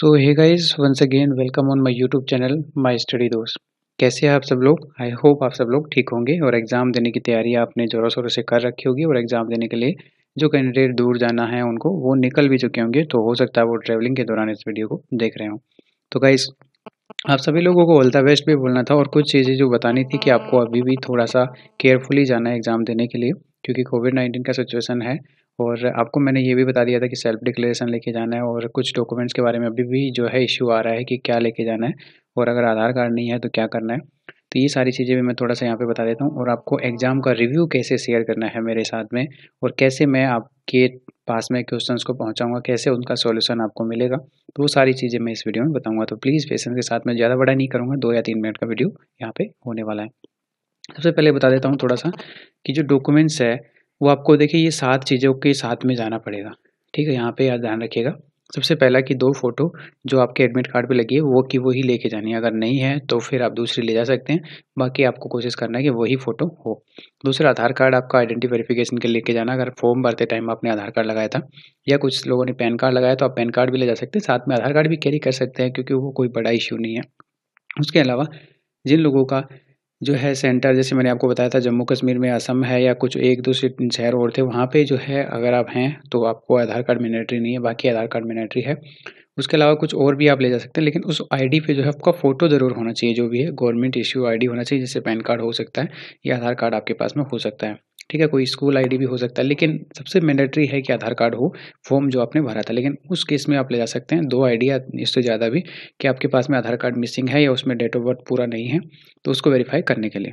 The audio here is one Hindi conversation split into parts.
so hey guys once again welcome on my YouTube channel my study Dost कैसे हैं आप सब लोग आई होप आप सब लोग ठीक होंगे और एग्ज़ाम देने की तैयारी आपने ज़ोरों शोरों से कर रखी होगी और एग्ज़ाम देने के लिए जो कैंडिडेट दूर जाना है उनको वो निकल भी चुके होंगे तो हो सकता है वो ट्रैवलिंग के दौरान इस वीडियो को देख रहे हों तो गाइज़ आप सभी लोगों को ऑल द बेस्ट भी बोलना था और कुछ चीज़ें जो बतानी थी कि आपको अभी भी थोड़ा सा केयरफुली जाना है एग्ज़ाम देने के लिए क्योंकि कोविड नाइन्टीन का सिचुएसन है और आपको मैंने ये भी बता दिया था कि सेल्फ डिक्लेरेशन लेके जाना है और कुछ डॉक्यूमेंट्स के बारे में अभी भी जो है इशू आ रहा है कि क्या लेके जाना है और अगर आधार कार्ड नहीं है तो क्या करना है तो ये सारी चीज़ें भी मैं थोड़ा सा यहाँ पे बता देता हूँ और आपको एग्ज़ाम का रिव्यू कैसे शेयर करना है मेरे साथ में और कैसे मैं आपके पास में क्वेश्चंस को पहुँचाऊँगा कैसे उनका सॉल्यूशन आपको मिलेगा तो वो सारी चीज़ें मैं इस वीडियो में बताऊँगा तो प्लीज़ पेशेंस के साथ मैं ज़्यादा बड़ा नहीं करूँगा दो या तीन मिनट का वीडियो यहाँ पर होने वाला है सबसे पहले बता देता हूँ थोड़ा सा कि जो डॉक्यूमेंट्स है वो आपको देखिए ये सात चीज़ों के साथ में जाना पड़ेगा ठीक है यहाँ पे याद ध्यान रखिएगा सबसे पहला कि दो फ़ोटो जो आपके एडमिट कार्ड पे लगी है वो कि वो ही लेके जानी है अगर नहीं है तो फिर आप दूसरी ले जा सकते हैं बाकी आपको कोशिश करना है कि वही फ़ोटो हो दूसरा आधार कार्ड आपका आइडेंटिटी वेरिफिकेशन के लेके जाना अगर फॉर्म भरते टाइम आपने आधार कार्ड लगाया था या कुछ लोगों ने पैन कार्ड लगाया तो आप पैन कार्ड भी ले जा सकते हैं साथ में आधार कार्ड भी कैरी कर सकते हैं क्योंकि वो कोई बड़ा इशू नहीं है उसके अलावा जिन लोगों का जो है सेंटर जैसे मैंने आपको बताया था जम्मू कश्मीर में असम है या कुछ एक दो शहर और थे वहाँ पे जो है अगर आप हैं तो आपको आधार कार्ड मैंडेटरी नहीं है बाकी आधार कार्ड मैंडेटरी है उसके अलावा कुछ और भी आप ले जा सकते हैं लेकिन उस आईडी पे जो है आपका फ़ोटो ज़रूर होना चाहिए जो भी है गवर्नमेंट इश्यू आईडी होना चाहिए जैसे पैन कार्ड हो सकता है या आधार कार्ड आपके पास में हो सकता है ठीक है कोई स्कूल आईडी भी हो सकता है लेकिन सबसे मैंडेटरी है कि आधार कार्ड हो फॉर्म जो आपने भरा था लेकिन उस केस में आप ले जा सकते हैं दो आइडिया इससे ज़्यादा भी कि आपके पास में आधार कार्ड मिसिंग है या उसमें डेट ऑफ बर्थ पूरा नहीं है तो उसको वेरीफाई करने के लिए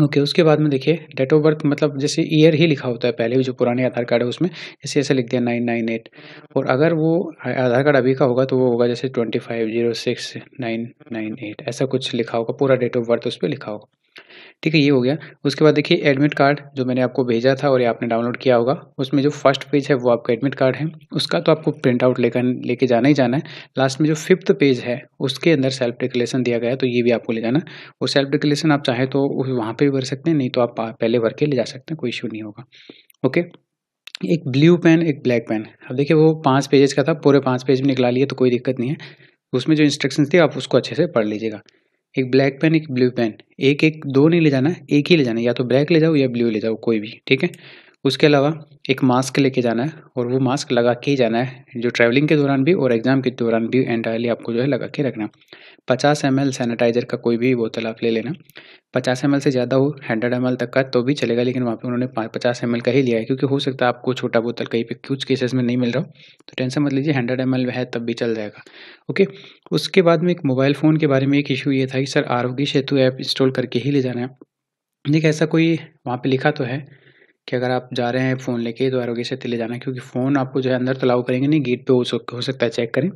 ओके okay, उसके बाद में देखिए डेट ऑफ बर्थ मतलब जैसे ईयर ही लिखा होता है पहले भी जो पुराने आधार कार्ड है उसमें जैसे ऐसे लिख दिया नाइन नाइन एट और अगर वो आधार कार्ड अभी का होगा तो वो होगा जैसे twenty five zero six nine nine eight ऐसा कुछ लिखा होगा पूरा डेट ऑफ बर्थ उस पर लिखा होगा ठीक है ये हो गया उसके बाद देखिए एडमिट कार्ड जो मैंने आपको भेजा था और ये आपने डाउनलोड किया होगा उसमें जो फर्स्ट पेज है वो आपका एडमिट कार्ड है उसका तो आपको प्रिंट आउट लेकर लेके जाना ही जाना है लास्ट में जो फिफ्थ पेज है उसके अंदर सेल्फ डिक्लेशन दिया गया तो ये भी आपको ले जाना वो सेल्फ डिक्लेशन आप चाहें तो वहाँ पर भी भर सकते हैं नहीं तो आप पहले भर के ले जा सकते हैं कोई इशू नहीं होगा ओके एक ब्लू पेन एक ब्लैक पेन अब देखिए वो पाँच पेजेस का था पूरे पाँच पेज में निकला लिए तो कोई दिक्कत नहीं है उसमें जो इंस्ट्रक्शन थे आप उसको अच्छे से पढ़ लीजिएगा एक ब्लैक पेन एक ब्लू पेन एक एक दो नहीं ले जाना एक ही ले जाना है या तो ब्लैक ले जाओ या ब्लू ले जाओ कोई भी ठीक है उसके अलावा एक मास्क लेके जाना है और वो मास्क लगा के ही जाना है जो ट्रैवलिंग के दौरान भी और एग्ज़ाम के दौरान भी एंटायरली आपको जो है लगा के रखना पचास एम एल सैनिटाइज़र का कोई भी बोतल आप ले लेना पचास एम से ज़्यादा हो हंड्रेड एम तक का तो भी चलेगा लेकिन वहाँ पर उन्होंने पचास एम का ही लिया है क्योंकि हो सकता है आपको छोटा बोतल कहीं पर कुछ केसेस में नहीं मिल रहा हो तो टेंशन मत लीजिए हंड्रेड एम है तब भी चल जाएगा ओके उसके बाद में एक मोबाइल फ़ोन के बारे में एक इशू ये था कि सर आरोग्य सेतु ऐप इंस्टॉल करके ही ले जाना है देखिए ऐसा कोई वहाँ पर लिखा तो है कि अगर आप जा रहे हैं फ़ोन लेके तो आरोग्य से ले जाना क्योंकि फ़ोन आपको जो है अंदर तो लाओ करेंगे नहीं गेट पे हो सक हो सकता है चेक करें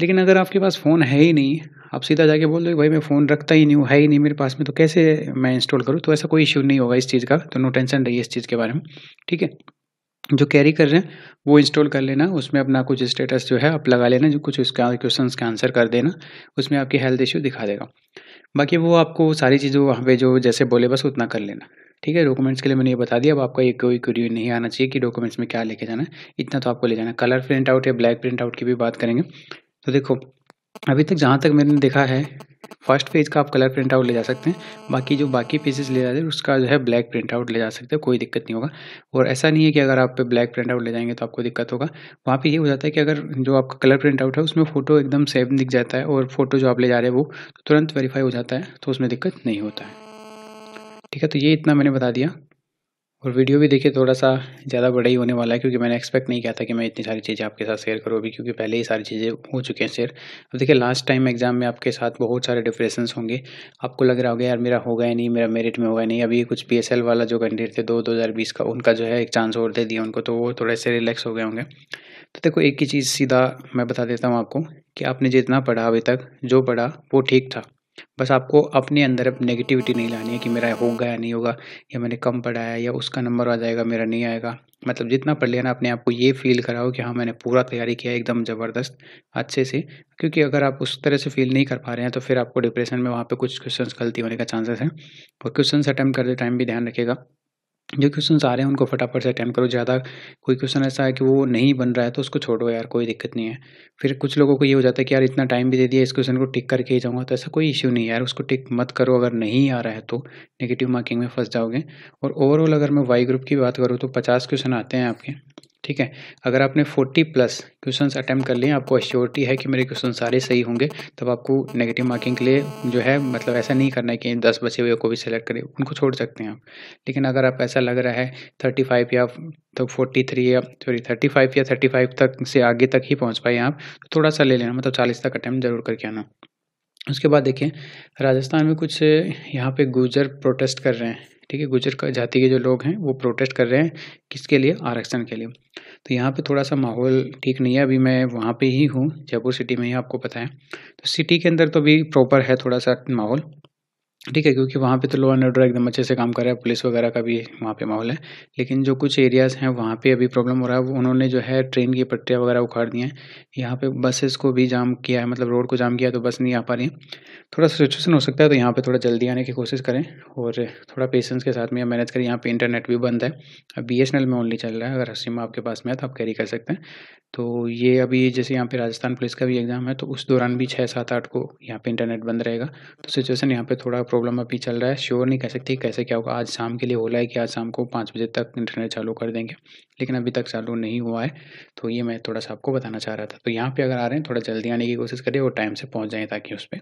लेकिन अगर आपके पास फ़ोन है ही नहीं आप सीधा जाके बोल दो भाई मैं फ़ोन रखता ही नहीं हूँ है ही नहीं मेरे पास में तो कैसे मैं इंस्टॉल करूँ तो ऐसा कोई इशू नहीं होगा इस चीज़ का तो नो टेंशन रही है इस चीज़ के बारे में ठीक है जो कैरी कर रहे हैं वो इंस्टॉल कर लेना उसमें अपना कुछ स्टेटस जो है आप लगा लेना जो कुछ उसका क्वेश्चन का आंसर कर देना उसमें आपकी हेल्थ इश्यू दिखा देगा बाकी वो आपको सारी चीज़ें वहाँ पे जो जैसे बोले बस उतना कर लेना ठीक है डॉक्यूमेंट्स के लिए मैंने ये बता दिया अब आपका ये कोई क्यूरी नहीं आना चाहिए कि डॉक्यूमेंट्स में क्या लेके जाना है इतना तो आपको ले जाना कलर प्रिंट आउट या ब्लैक प्रिंट आउट की भी बात करेंगे तो देखो अभी तक जहाँ तक मैंने देखा है फर्स्ट पेज का आप कलर प्रिंट आउट ले जा सकते हैं बाकी जो बाकी पेजेस ले जाते हैं उसका जो है ब्लैक प्रिंट आउट ले जा सकते हैं कोई दिक्कत नहीं होगा और ऐसा नहीं है कि अगर आप ब्लैक प्रिंट आउट ले जाएंगे तो आपको दिक्कत होगा वहाँ पे ये हो जाता है कि अगर जो आपका कलर प्रिंट आउट है उसमें फोटो एकदम सेव दिख जाता है और फोटो जो आप ले जा रहे हैं वो तुरंत वेरीफाई हो जाता है तो उसमें दिक्कत नहीं होता है ठीक है तो ये इतना मैंने बता दिया और वीडियो भी देखिए थोड़ा सा ज़्यादा बड़ा ही होने वाला है क्योंकि मैंने एक्सपेक्ट नहीं किया था कि मैं इतनी सारी चीज़ें आपके साथ शेयर करूँ अभी क्योंकि पहले ही सारी चीज़ें हो चुके हैं शेयर अब देखिए लास्ट टाइम एग्जाम में आपके साथ बहुत सारे डिफ्रेशंस होंगे आपको लग रहा होगा यार मेरा होगा या नहीं मेरा मेरिट में होगा नहीं अभी कुछ पी वाला जो कैंडिडेट थे दो दो का उनका जो है एक चांस और दे दिया उनको तो वो थोड़े से रिलैक्स हो गए होंगे तो देखो एक ही चीज़ सीधा मैं बता देता हूँ आपको कि आपने जितना पढ़ा अभी तक जो पढ़ा वो ठीक था बस आपको अपने अंदर अब नेगेटिविटी नहीं लानी है कि मेरा होगा या नहीं होगा या मैंने कम पढ़ा है या उसका नंबर आ जाएगा मेरा नहीं आएगा मतलब जितना पढ़ लिया ना अपने आप को ये फील कराओ कि हाँ मैंने पूरा तैयारी किया एकदम ज़बरदस्त अच्छे से क्योंकि अगर आप उस तरह से फील नहीं कर पा रहे हैं तो फिर आपको डिप्रेशन में वहाँ पर कुछ क्वेश्चन गलती होने का चांसेस हैं और क्वेश्चन अटैम्प्ट करते टाइम भी ध्यान रखेगा जो क्वेश्चन आ रहे हैं उनको फटाफट से अटैम्प करो ज़्यादा कोई क्वेश्चन ऐसा है कि वो नहीं बन रहा है तो उसको छोड़ो यार कोई दिक्कत नहीं है फिर कुछ लोगों को ये हो जाता है कि यार इतना टाइम भी दे दिया इस क्वेश्चन को टिक करके ही जाऊँगा तो ऐसा कोई इशू नहीं है यार उसको टिक मत करो अगर नहीं आ रहा है तो नेगेटिव मार्किंग में फंस जाओगे और ओवरऑल अगर मैं वाई ग्रुप की बात करूँ तो पचास क्वेश्चन आते हैं आपके ठीक है अगर आपने 40 प्लस क्वेश्चन अटैम्प्ट कर लिए आपको एश्योरिटी है कि मेरे क्वेश्चन सारे सही होंगे तब आपको नेगेटिव मार्किंग के लिए जो है मतलब ऐसा नहीं करना है कि दस बचे हुए को भी सिलेक्ट करें उनको छोड़ सकते हैं आप लेकिन अगर आप ऐसा लग रहा है थर्टी फाइव या तो फोर्टी थ्री या सॉरी थर्टी फाइव या थर्टी फाइव तक से आगे तक ही पहुँच पाए आप तो थोड़ा सा ले लेना मतलब चालीस तक अटैम्प्ट जरूर करके आना उसके बाद देखें राजस्थान में कुछ यहाँ पे गुजर प्रोटेस्ट कर रहे हैं ठीक है गुजर जाति के जो लोग हैं वो प्रोटेस्ट कर रहे हैं किसके लिए आरक्षण के लिए तो यहाँ पे थोड़ा सा माहौल ठीक नहीं है अभी मैं वहाँ पे ही हूँ जयपुर सिटी में ही आपको पता है तो सिटी के अंदर तो भी प्रॉपर है थोड़ा सा माहौल ठीक है क्योंकि वहाँ पे तो लो एंड ऑर्डर एकदम अच्छे से काम कर रहा है पुलिस वगैरह का भी वहाँ पे माहौल है लेकिन जो कुछ एरियाज़ हैं वहाँ पे अभी प्रॉब्लम हो रहा है उन्होंने जो है ट्रेन की पट्टियाँ वगैरह उखाड़ दी हैं यहाँ पे बसेस को भी जाम किया है मतलब रोड को जाम किया तो बस नहीं आ पा रही थोड़ा सिचुएसन हो सकता है तो यहाँ पर थोड़ा जल्दी आने की कोशिश करें और थोड़ा पेशेंस के साथ में मैनेज करें यहाँ पर इंटरनेट भी बंद है अब बी में ओनली चल रहा है अगर सिम आपके पास में है तो आप कैरी कर सकते हैं तो ये अभी जैसे यहाँ पर राजस्थान पुलिस का भी एग्ज़ाम है तो उस दौरान भी छः सात आठ को यहाँ पर इंटरनेट बंद रहेगा तो सिचुएसन यहाँ पर थोड़ा प्रॉब्लम अभी चल रहा है श्योर नहीं कह सकती कैसे क्या होगा आज शाम के लिए बोला है कि आज शाम को पाँच बजे तक इंटरनेट चालू कर देंगे लेकिन अभी तक चालू नहीं हुआ है तो ये मैं थोड़ा सा आपको बताना चाह रहा था तो यहाँ पे अगर आ रहे हैं थोड़ा जल्दी आने की कोशिश करिए और टाइम से पहुँच जाएँ ताकि उस पर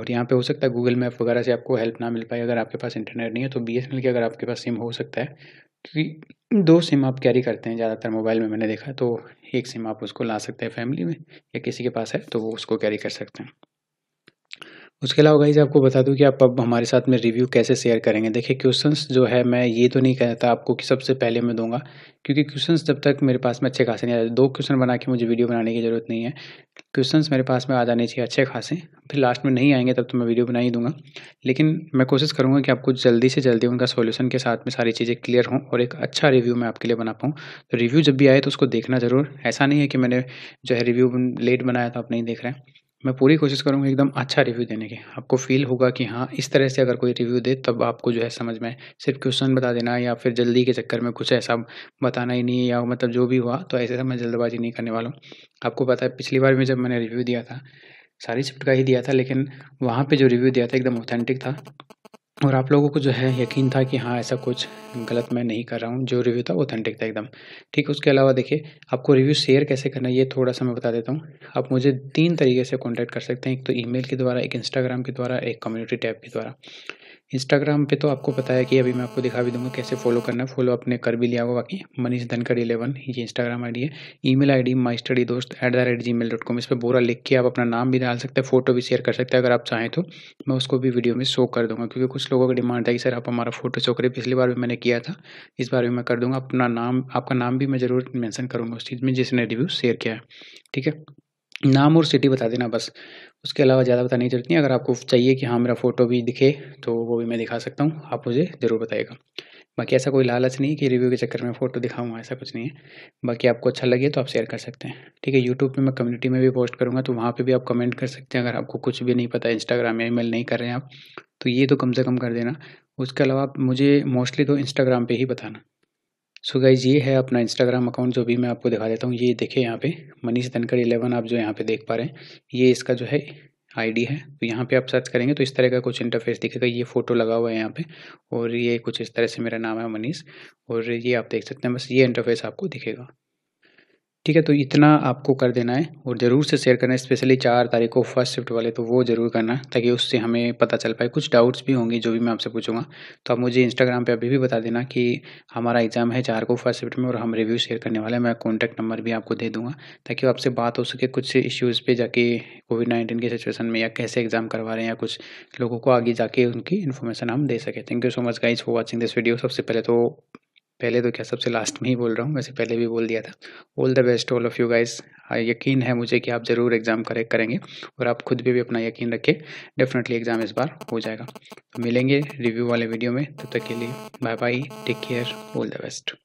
और यहाँ पर हो सकता है गूगल मैप वगैरह से आपको हेल्प ना मिल पाए अगर आपके पास इंटरनेट नहीं है तो बी एस एल के अगर आपके पास सिम हो सकता है क्योंकि तो दो सिम आप कैरी करते हैं ज़्यादातर मोबाइल में मैंने देखा तो एक सिम आप उसको ला सकते हैं फैमिली में या किसी के पास है तो वो उसको कैरी कर सकते हैं उसके अलावा गाइज आपको बता दूं कि आप अब हमारे साथ में रिव्यू कैसे शेयर करेंगे देखिए क्वेश्चंस जो है मैं ये तो नहीं कहता आपको कि सबसे पहले मैं दूंगा क्योंकि क्वेश्चंस जब तक मेरे पास में अच्छे खासे नहीं आ जाते दो क्वेश्चन बना के मुझे वीडियो बनाने की ज़रूरत नहीं है क्वेश्चंस मेरे पास में आ जाने चाहिए अच्छे खासे फिर लास्ट में नहीं आएंगे तब तो मैं वीडियो बना ही दूंगा लेकिन मैं कोशिश करूँगा कि आपको जल्दी से जल्दी उनका सोल्यूशन के साथ में सारी चीज़ें क्लियर हों और एक अच्छा रिव्यू मैं आपके लिए बना पाऊँ तो रिव्यू जब भी आए तो उसको देखना ज़रूर ऐसा नहीं है कि मैंने जो है रिव्यू लेट बनाया था आप नहीं देख रहे हैं मैं पूरी कोशिश करूँगा एकदम अच्छा रिव्यू देने की आपको फील होगा कि हाँ इस तरह से अगर कोई रिव्यू दे तब आपको जो है समझ में सिर्फ क्वेश्चन बता देना या फिर जल्दी के चक्कर में कुछ ऐसा बताना ही नहीं या मतलब जो भी हुआ तो ऐसे मैं जल्दबाजी नहीं करने वाला हूँ आपको पता है पिछली बार में जब मैंने रिव्यू दिया था सारी शिफ्ट का ही दिया था लेकिन वहाँ पर जो रिव्यू दिया था एकदम ऑथेंटिक था और आप लोगों को जो है यकीन था कि हाँ ऐसा कुछ गलत मैं नहीं कर रहा हूँ जो रिव्यू था ऑथेंटिक था एकदम ठीक उसके अलावा देखिए आपको रिव्यू शेयर कैसे करना है ये थोड़ा सा मैं बता देता हूँ आप मुझे तीन तरीके से कॉन्टैक्ट कर सकते हैं एक तो ईमेल के द्वारा एक इंस्टाग्राम के द्वारा एक कम्युनिटी टैब के द्वारा इंस्टाग्राम पे तो आपको पता है कि अभी मैं आपको दिखा भी दूंगा कैसे फॉलो करना है फॉलो आपने कर भी लिया होगा बाकी मनीष धनकर इलेवन ये इंस्टाग्राम आईडी है email ID my study Dost at the rate Gmail dot com इस पर बोरा लिख के आप अपना नाम भी डाल सकते हैं फोटो भी शेयर कर सकते हैं अगर आप चाहें तो मैं उसको भी वीडियो में शो कर दूंगा क्योंकि कुछ लोगों का डिमांड था कि सर आप हमारा फोटो शो करें पिछली बार भी मैंने किया था इस बार भी मैं कर दूंगा अपना नाम आपका नाम भी मैं ज़रूर मैंसन करूँगा उस चीज़ में जिसने रिव्यू शेयर किया है ठीक है नाम और सिटी बता देना बस उसके अलावा ज़्यादा बताने की जरूरत नहीं अगर आपको चाहिए कि हाँ मेरा फ़ोटो भी दिखे तो वो भी मैं दिखा सकता हूँ आप मुझे ज़रूर बताइएगा बाकी ऐसा कोई लालच नहीं कि रिव्यू के चक्कर में फ़ोटो दिखाऊँ ऐसा कुछ नहीं है बाकी आपको अच्छा लगे तो आप शेयर कर सकते हैं ठीक है यूट्यूब पर मैं कम्युनिटी में भी पोस्ट करूँगा तो वहाँ पर भी आप कमेंट कर सकते हैं अगर आपको कुछ भी नहीं पता इंस्टाग्राम या ई नहीं कर रहे हैं आप तो ये तो कम से कम कर देना उसके अलावा आप मुझे मोस्टली तो इंस्टाग्राम पर ही बताना सो so गाइज़ ये है अपना इंस्टाग्राम अकाउंट जो भी मैं आपको दिखा देता हूँ ये देखे यहाँ पे मनीष धनकर इलेवन आप जो यहाँ पे देख पा रहे हैं ये इसका जो है आईडी है तो यहाँ पे आप सर्च करेंगे तो इस तरह का कुछ इंटरफेस दिखेगा ये फ़ोटो लगा हुआ है यहाँ पे और ये कुछ इस तरह से मेरा नाम है मनीष और ये आप देख सकते हैं बस ये इंटरफेस आपको दिखेगा ठीक है तो इतना आपको कर देना है और ज़रूर से शेयर करना है स्पेशली चार तारीख को फर्स्ट शिफ्ट वाले तो वो ज़रूर करना ताकि उससे हमें पता चल पाए कुछ डाउट्स भी होंगे जो भी मैं आपसे पूछूंगा तो आप मुझे इंस्टाग्राम पे अभी भी बता देना कि हमारा एग्ज़ाम है चार को फर्स्ट शिफ्ट में और हम रिव्यू शेयर करने वाले हैं मैं कॉन्टैक्ट नंबर भी आपको दे दूँगा ताकि आपसे बात हो सके कुछ इश्यूज़ पर जाके कोविड नाइन्टीन के सिचुएसन में या कैसे एग्ज़ाम करवा रहे हैं या कुछ लोगों को आगे जाके उनकी इन्फॉर्मेशन हम दे सकें thank you so much guys for watching this video सबसे पहले तो पहले तो क्या सबसे लास्ट में ही बोल रहा हूँ वैसे पहले भी बोल दिया था all the best all of you guys यकीन है मुझे कि आप ज़रूर एग्ज़ाम करे करेंगे और आप खुद भी, भी अपना यकीन रखें डेफिनेटली एग्ज़ाम इस बार हो जाएगा मिलेंगे रिव्यू वाले वीडियो में तब तो तक के लिए bye bye take care all the best